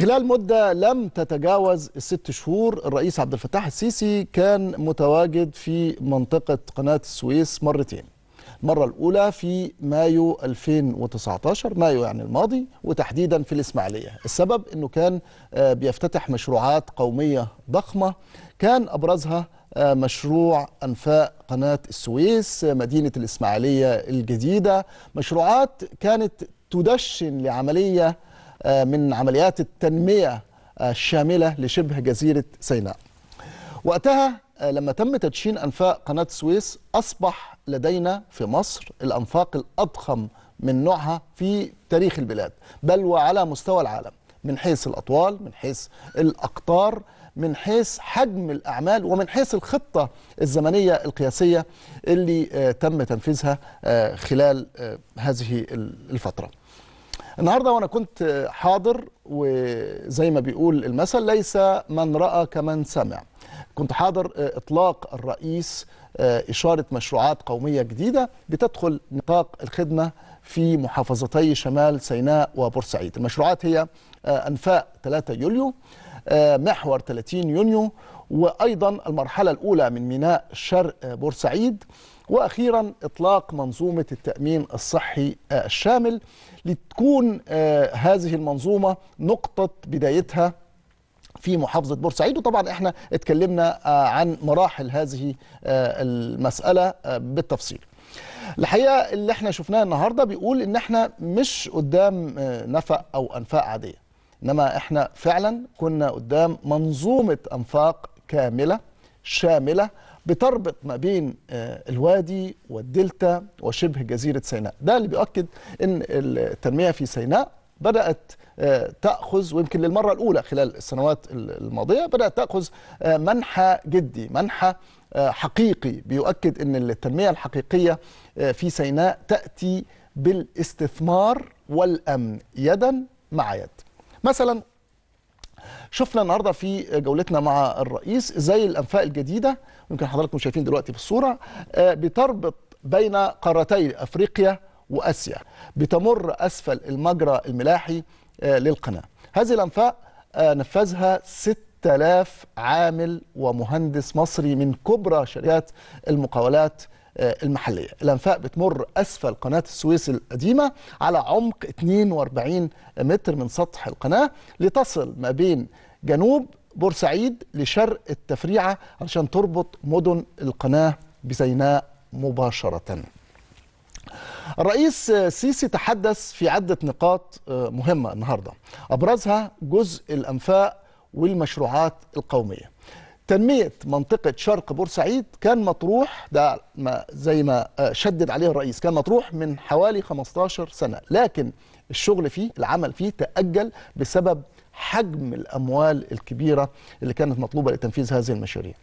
خلال مدة لم تتجاوز الست شهور الرئيس عبد الفتاح السيسي كان متواجد في منطقة قناة السويس مرتين المرة الأولى في مايو 2019 مايو يعني الماضي وتحديدا في الإسماعيلية السبب أنه كان آه، بيفتتح مشروعات قومية ضخمة كان أبرزها آه، مشروع أنفاق قناة السويس آه، مدينة الإسماعيلية الجديدة مشروعات كانت تدشن لعملية آه، من عمليات التنمية آه، الشاملة لشبه جزيرة سيناء وقتها آه، لما تم تدشين أنفاق قناة السويس أصبح لدينا في مصر الأنفاق الأضخم من نوعها في تاريخ البلاد بل وعلى مستوى العالم من حيث الأطوال من حيث الأقطار من حيث حجم الأعمال ومن حيث الخطة الزمنية القياسية اللي تم تنفيذها خلال هذه الفترة النهارده وانا كنت حاضر وزي ما بيقول المثل ليس من راى كمن سمع كنت حاضر آه، اطلاق الرئيس آه، اشاره مشروعات قوميه جديده بتدخل نطاق الخدمه في محافظتي شمال سيناء وبورسعيد المشروعات هي آه، انفاق 3 يوليو آه، محور 30 يونيو وأيضا المرحلة الأولى من ميناء شرق بورسعيد واخيرا اطلاق منظومه التامين الصحي آه، الشامل لتكون آه، هذه المنظومه نقطه بدايتها في محافظة بورسعيد وطبعا احنا اتكلمنا عن مراحل هذه المسألة بالتفصيل الحقيقة اللي احنا شفناه النهاردة بيقول ان احنا مش قدام نفق او انفاق عادية انما احنا فعلا كنا قدام منظومه انفاق كامله شامله بتربط ما بين آه، الوادي والدلتا وشبه جزيره سيناء ده اللي بيؤكد ان التنميه في سيناء بدات آه، تاخذ ويمكن للمره الاولى خلال السنوات الماضيه بدات تاخذ آه، منحى جدي منحى حقيقي بيؤكد ان التنميه الحقيقيه في سيناء تاتي بالاستثمار والامن يدا مع يد مثلا شفنا النهارده في جولتنا مع الرئيس ازاي الانفاق الجديده يمكن حضراتكم شايفين دلوقتي في الصوره آه، بتربط بين قارتي افريقيا واسيا بتمر اسفل المجرى الملاحي آه، للقناه هذه الانفاق آه، نفذها 6000 عامل ومهندس مصري من كبرى شركات المقاولات آه، المحلية الأنفاق بتمر أسفل قناة السويس القديمة على عمق 42 متر من سطح القناة لتصل ما بين جنوب بورسعيد لشرق التفريعة علشان تربط مدن القناة بسيناء مباشرة الرئيس السيسي تحدث في عدة نقاط آه، مهمة النهاردة أبرزها جزء الأنفاق والمشروعات القومية تنميه منطقه شرق بورسعيد كان مطروح ده ما زي ما آه، شدد عليه الرئيس كان مطروح من حوالي 15 سنه لكن الشغل فيه العمل فيه تاجل بسبب حجم الاموال الكبيره اللي كانت مطلوبه لتنفيذ هذه المشاريع